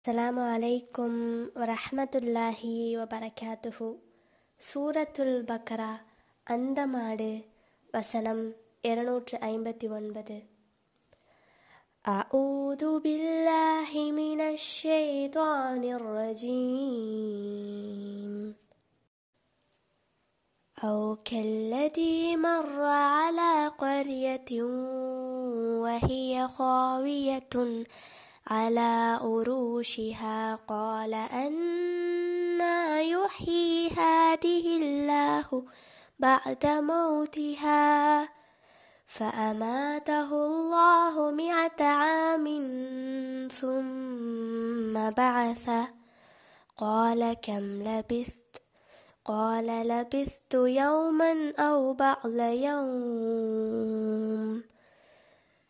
السلام عليكم ورحمة الله وبركاته سورة البقرة عند அந்த وسلم வசனம் أيمبتي ஐம்பத்தி أعوذ بالله من الشيطان الرجيم أو كالذي مر على قرية وهي خاوية على عروشها قال أنا يحيي هذه الله بعد موتها فأماته الله مئة عام ثم بعث قال كم لبثت قال لبثت يوما أو بعض يوم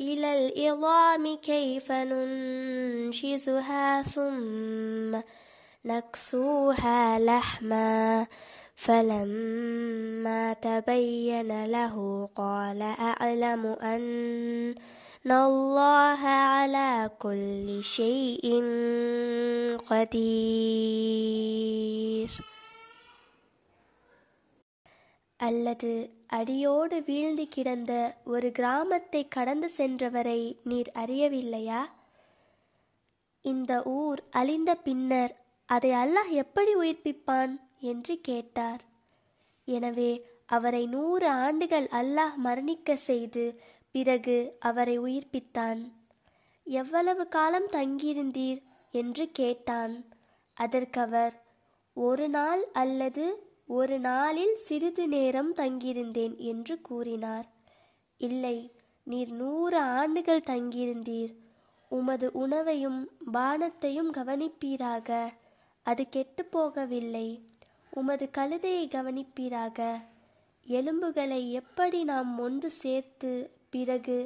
إلى العظام كيف ننشزها ثم نكسوها لحما فلما تبين له قال أعلم أن الله على كل شيء قدير அல்லது அடியோடு வீழ்ந்து கிடந்த ஒரு கிராமத்தை கடந்து சென்றவரை நீர் அறியவில்லையா இந்த ஊர் அழிந்த பின்னர் அதை அல்லாஹ் எப்படி உயிர்ப்பிப்பான் என்று கேட்டார் எனவே அவரை நூறு ஆண்டுகள் அல்லாஹ் மரணிக்க செய்து பிறகு அவரை உயிர்ப்பித்தான் எவ்வளவு காலம் தங்கியிருந்தீர் என்று கேட்டான் அதற்கவர் ஒரு நாள் அல்லது ஒரு நாளில் சிறிது நேரம் தங்கியிருந்தேன் என்று கூறினார் இல்லை நீர் நூறு ஆண்டுகள் தங்கியிருந்தீர் உமது உணவையும் பானத்தையும் கவனிப்பீராக அது கெட்டு போகவில்லை உமது கழுதையை கவனிப்பீராக எலும்புகளை எப்படி நாம் ஒன்று சேர்த்து பிறகு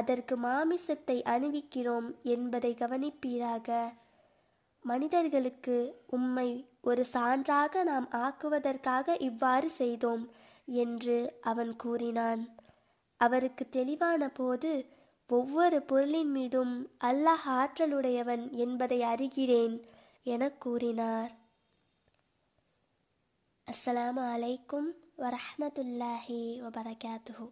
அதற்கு மாமிசத்தை அணிவிக்கிறோம் என்பதை கவனிப்பீராக மனிதர்களுக்கு உம்மை ஒரு சான்றாக நாம் ஆக்குவதற்காக இவ்வாறு செய்தோம் என்று அவன் கூறினான் அவருக்கு தெளிவான போது ஒவ்வொரு பொருளின் மீதும் அல்லாஹ் ஆற்றலுடையவன் என்பதை அறிகிறேன் என கூறினார் அஸ்ஸலாமு அலைக்கும் வரமத்துல்லாஹி வபரகாத்துஹூ